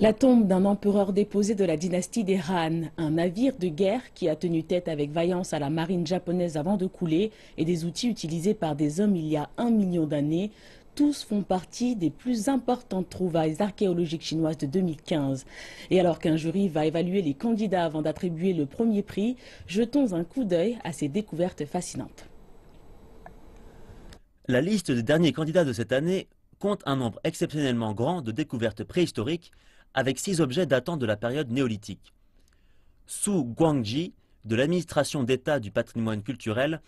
La tombe d'un empereur déposé de la dynastie des Han, un navire de guerre qui a tenu tête avec vaillance à la marine japonaise avant de couler, et des outils utilisés par des hommes il y a un million d'années, tous font partie des plus importantes trouvailles archéologiques chinoises de 2015. Et alors qu'un jury va évaluer les candidats avant d'attribuer le premier prix, jetons un coup d'œil à ces découvertes fascinantes. La liste des derniers candidats de cette année compte un nombre exceptionnellement grand de découvertes préhistoriques avec six objets datant de la période néolithique. Su Guangji, de l'administration d'État du patrimoine culturel,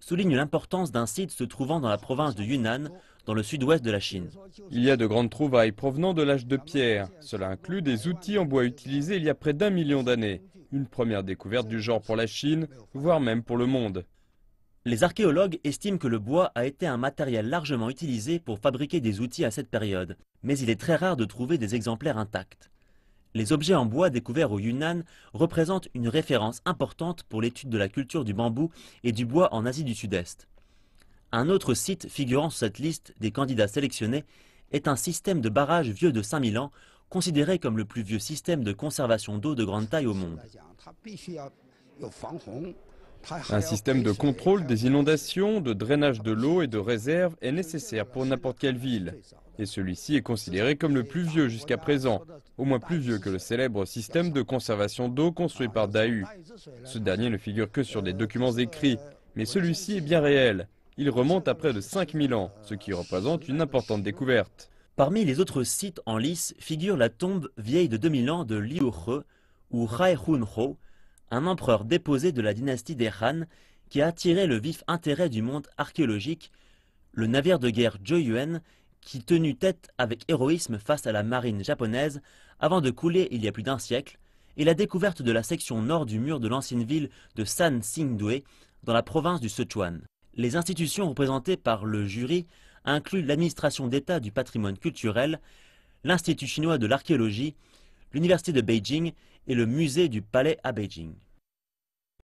souligne l'importance d'un site se trouvant dans la province de Yunnan, dans le sud-ouest de la Chine. Il y a de grandes trouvailles provenant de l'âge de pierre. Cela inclut des outils en bois utilisés il y a près d'un million d'années. Une première découverte du genre pour la Chine, voire même pour le monde. Les archéologues estiment que le bois a été un matériel largement utilisé pour fabriquer des outils à cette période, mais il est très rare de trouver des exemplaires intacts. Les objets en bois découverts au Yunnan représentent une référence importante pour l'étude de la culture du bambou et du bois en Asie du Sud-Est. Un autre site figurant sur cette liste des candidats sélectionnés est un système de barrage vieux de 5000 ans, considéré comme le plus vieux système de conservation d'eau de grande taille au monde. Un système de contrôle des inondations, de drainage de l'eau et de réserve est nécessaire pour n'importe quelle ville. Et celui-ci est considéré comme le plus vieux jusqu'à présent, au moins plus vieux que le célèbre système de conservation d'eau construit par Dahu. Ce dernier ne figure que sur des documents écrits, mais celui-ci est bien réel. Il remonte à près de 5000 ans, ce qui représente une importante découverte. Parmi les autres sites en lice figure la tombe vieille de 2000 ans de He ou Ho, un empereur déposé de la dynastie des Han qui a attiré le vif intérêt du monde archéologique, le navire de guerre Joyuen qui tenut tête avec héroïsme face à la marine japonaise avant de couler il y a plus d'un siècle, et la découverte de la section nord du mur de l'ancienne ville de San dans la province du Sichuan. Les institutions représentées par le jury incluent l'administration d'État du patrimoine culturel, l'Institut chinois de l'archéologie, l'Université de Beijing et le musée du palais à Beijing.